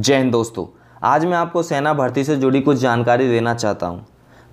हिंद दोस्तों आज मैं आपको सेना भर्ती से जुड़ी कुछ जानकारी देना चाहता हूँ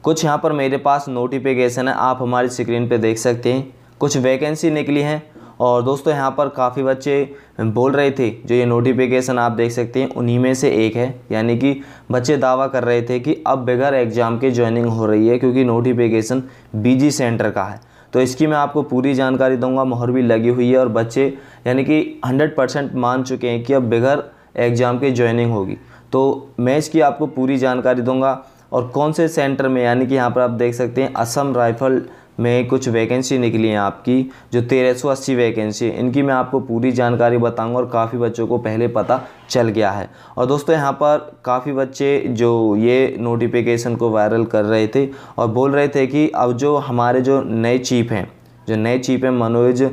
कुछ यहाँ पर मेरे पास नोटिफिकेशन है आप हमारी स्क्रीन पे देख सकते हैं कुछ वैकेंसी निकली हैं और दोस्तों यहाँ पर काफ़ी बच्चे बोल रहे थे जो ये नोटिफिकेशन आप देख सकते हैं उन्हीं में से एक है यानी कि बच्चे दावा कर रहे थे कि अब बगैर एग्ज़ाम के ज्वाइनिंग हो रही है क्योंकि नोटिफिकेशन बी सेंटर का है तो इसकी मैं आपको पूरी जानकारी दूंगा मोहर भी लगी हुई है और बच्चे यानी कि 100 परसेंट मान चुके हैं कि अब बगैर एग्ज़ाम की ज्वाइनिंग होगी तो मैं इसकी आपको पूरी जानकारी दूंगा और कौन से सेंटर में यानी कि यहाँ पर आप देख सकते हैं असम राइफल में कुछ वैकेंसी निकली है आपकी जो तेरह सौ अस्सी वैकेंसी है इनकी मैं आपको पूरी जानकारी बताऊंगा और काफ़ी बच्चों को पहले पता चल गया है और दोस्तों यहाँ पर काफ़ी बच्चे जो ये नोटिफिकेशन को वायरल कर रहे थे और बोल रहे थे कि अब जो हमारे जो नए चीफ हैं जो नए चीफ हैं मनोज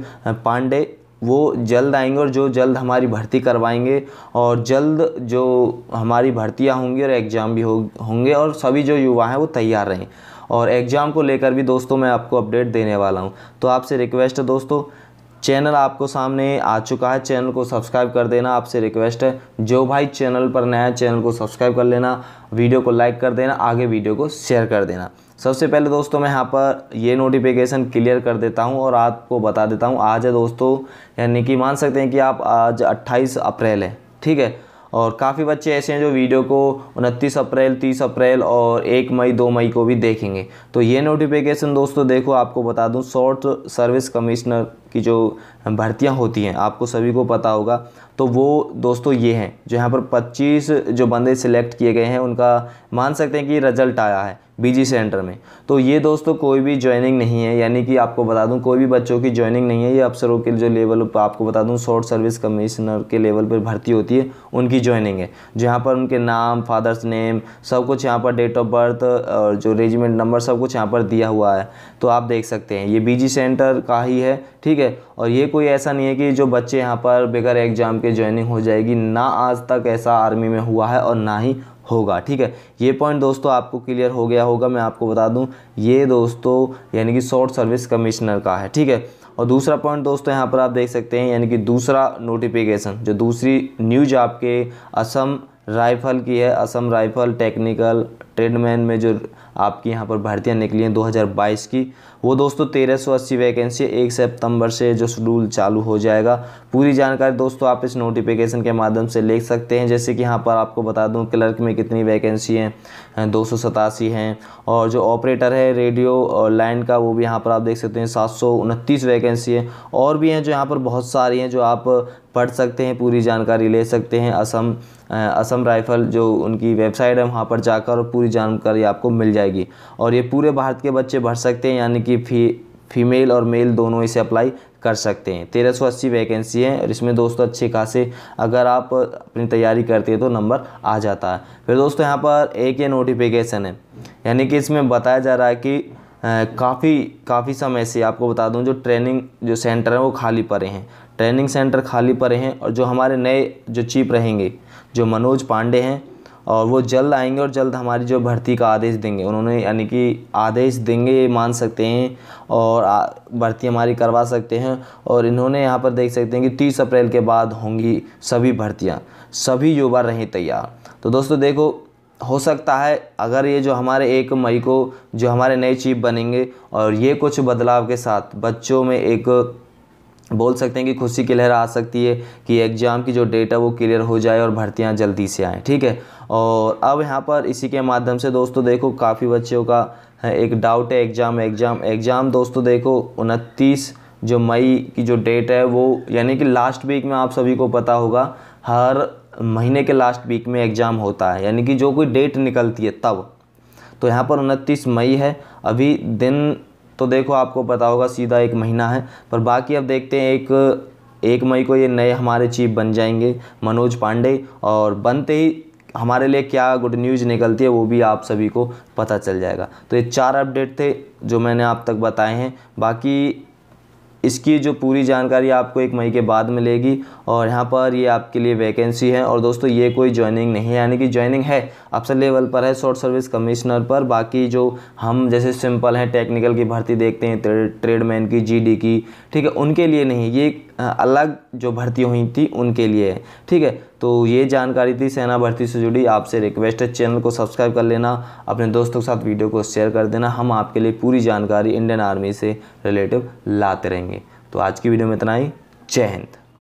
पांडे वो जल्द आएंगे और जो जल्द हमारी भर्ती करवाएंगे और जल्द जो हमारी भर्तियाँ होंगी और एग्ज़ाम भी हो होंगे और सभी जो युवा हैं वो तैयार रहें और एग्ज़ाम को लेकर भी दोस्तों मैं आपको अपडेट देने वाला हूँ तो आपसे रिक्वेस्ट है दोस्तों चैनल आपको सामने आ चुका है चैनल को सब्सक्राइब कर देना आपसे रिक्वेस्ट है जो भाई चैनल पर नया चैनल को सब्सक्राइब कर लेना वीडियो को लाइक कर देना आगे वीडियो को शेयर कर देना सबसे पहले दोस्तों मैं यहाँ पर ये नोटिफिकेशन क्लियर कर देता हूँ और आपको बता देता हूँ आज है दोस्तों यानी कि मान सकते हैं कि आप आज 28 अप्रैल है ठीक है और काफ़ी बच्चे ऐसे हैं जो वीडियो को 29 अप्रैल 30 अप्रैल और 1 मई 2 मई को भी देखेंगे तो ये नोटिफिकेशन दोस्तों देखो आपको बता दूँ शॉर्ट सर्विस कमिश्नर की जो भर्तियाँ होती हैं आपको सभी को पता होगा तो वो दोस्तों ये हैं जो यहाँ पर 25 जो बंदे सिलेक्ट किए गए हैं उनका मान सकते हैं कि रिज़ल्ट आया है बीजी सेंटर में तो ये दोस्तों कोई भी ज्वाइनिंग नहीं है यानी कि आपको बता दूं कोई भी बच्चों की ज्वाइनिंग नहीं है ये अफसरों के जो लेवल पर आपको बता दूं शॉर्ट सर्विस कमिश्नर के लेवल पर भर्ती होती है उनकी ज्वाइनिंग है जहाँ पर उनके नाम फादर्स नेम सब कुछ यहाँ पर डेट ऑफ बर्थ और जो रेजिमेंट नंबर सब कुछ यहाँ पर दिया हुआ है तो आप देख सकते हैं ये बी सेंटर का ही है ठीक ठीक है और ये कोई ऐसा नहीं है कि जो बच्चे यहाँ पर बगैर एग्ज़ाम के ज्वाइनिंग हो जाएगी ना आज तक ऐसा आर्मी में हुआ है और ना ही होगा ठीक है ये पॉइंट दोस्तों आपको क्लियर हो गया होगा मैं आपको बता दूं ये दोस्तों यानी कि शॉर्ट सर्विस कमिश्नर का है ठीक है और दूसरा पॉइंट दोस्तों यहाँ पर आप देख सकते हैं यानी कि दूसरा नोटिफिकेशन जो दूसरी न्यूज आपके असम राइफल की है असम राइफल टेक्निकल ट्रेडमैन में जो आपकी यहाँ पर भर्तियाँ निकली हैं 2022 की वो दोस्तों 1380 वैकेंसी एक सितंबर से जो शेड्यूल चालू हो जाएगा पूरी जानकारी दोस्तों आप इस नोटिफिकेशन के माध्यम से ले सकते हैं जैसे कि यहाँ पर आपको बता दूँ क्लर्क में कितनी वैकेंसी हैं दो हैं और जो ऑपरेटर है रेडियो और लाइन का वो भी यहाँ पर आप देख सकते हैं सात वैकेंसी है और भी हैं जो यहाँ पर बहुत सारी हैं जो आप पढ़ सकते हैं पूरी जानकारी ले सकते हैं असम असम राइफल जो उनकी वेबसाइट है वहाँ पर जाकर और पूरी पूरी जानकारी आपको मिल जाएगी और ये पूरे भारत के बच्चे भर सकते हैं यानी कि फी फीमेल और मेल दोनों इसे अप्लाई कर सकते हैं तेरह सौ अस्सी वैकेंसी है और इसमें दोस्तों अच्छे खासे अगर आप अपनी तैयारी करते हैं तो नंबर आ जाता है फिर दोस्तों यहाँ पर एक ये नोटिफिकेशन है यानी कि इसमें बताया जा रहा है कि काफ़ी काफ़ी समय से आपको बता दूं जो ट्रेनिंग जो सेंटर हैं वो खाली पड़े हैं ट्रेनिंग सेंटर खाली पड़े हैं और जो हमारे नए जो चीफ रहेंगे जो मनोज पांडे हैं और वो जल्द आएंगे और जल्द हमारी जो भर्ती का आदेश देंगे उन्होंने यानी कि आदेश देंगे ये मान सकते हैं और भर्ती हमारी करवा सकते हैं और इन्होंने यहाँ पर देख सकते हैं कि तीस अप्रैल के बाद होंगी सभी भर्तियाँ सभी युवा रहें तैयार तो दोस्तों देखो हो सकता है अगर ये जो हमारे एक मई को जो हमारे नए चीफ बनेंगे और ये कुछ बदलाव के साथ बच्चों में एक बोल सकते हैं कि खुशी की लहर आ सकती है कि एग्ज़ाम की जो डेट है वो क्लियर हो जाए और भर्तियां जल्दी से आएँ ठीक है और अब यहाँ पर इसी के माध्यम से दोस्तों देखो काफ़ी बच्चों का हाँ, एक डाउट है एग्ज़ाम एग्ज़ाम एग्ज़ाम दोस्तों देखो उनतीस जो मई की जो डेट है वो यानी कि लास्ट वीक में आप सभी को पता होगा हर महीने के लास्ट वीक में एग्ज़ाम होता है यानी कि जो कोई डेट निकलती है तब तो यहाँ पर उनतीस मई है अभी दिन तो देखो आपको पता होगा सीधा एक महीना है पर बाकी अब देखते हैं एक एक मई को ये नए हमारे चीफ बन जाएंगे मनोज पांडे और बनते ही हमारे लिए क्या गुड न्यूज़ निकलती है वो भी आप सभी को पता चल जाएगा तो ये चार अपडेट थे जो मैंने आप तक बताए हैं बाकी इसकी जो पूरी जानकारी आपको एक मई के बाद मिलेगी और यहाँ पर ये आपके लिए वैकेंसी है और दोस्तों ये कोई ज्वाइनिंग नहीं है यानी कि ज्वाइनिंग है अफसर लेवल पर है शॉर्ट सर्विस कमिश्नर पर बाकी जो हम जैसे सिंपल हैं टेक्निकल की भर्ती देखते हैं ट्रेडमैन की जीडी की ठीक है उनके लिए नहीं ये अलग जो भर्ती हुई थी उनके लिए है ठीक है तो ये जानकारी थी सेना भर्ती से जुड़ी आपसे रिक्वेस्ट है चैनल को सब्सक्राइब कर लेना अपने दोस्तों के साथ वीडियो को शेयर कर देना हम आपके लिए पूरी जानकारी इंडियन आर्मी से रिलेटिव लाते रहेंगे तो आज की वीडियो में इतना ही जय हिंद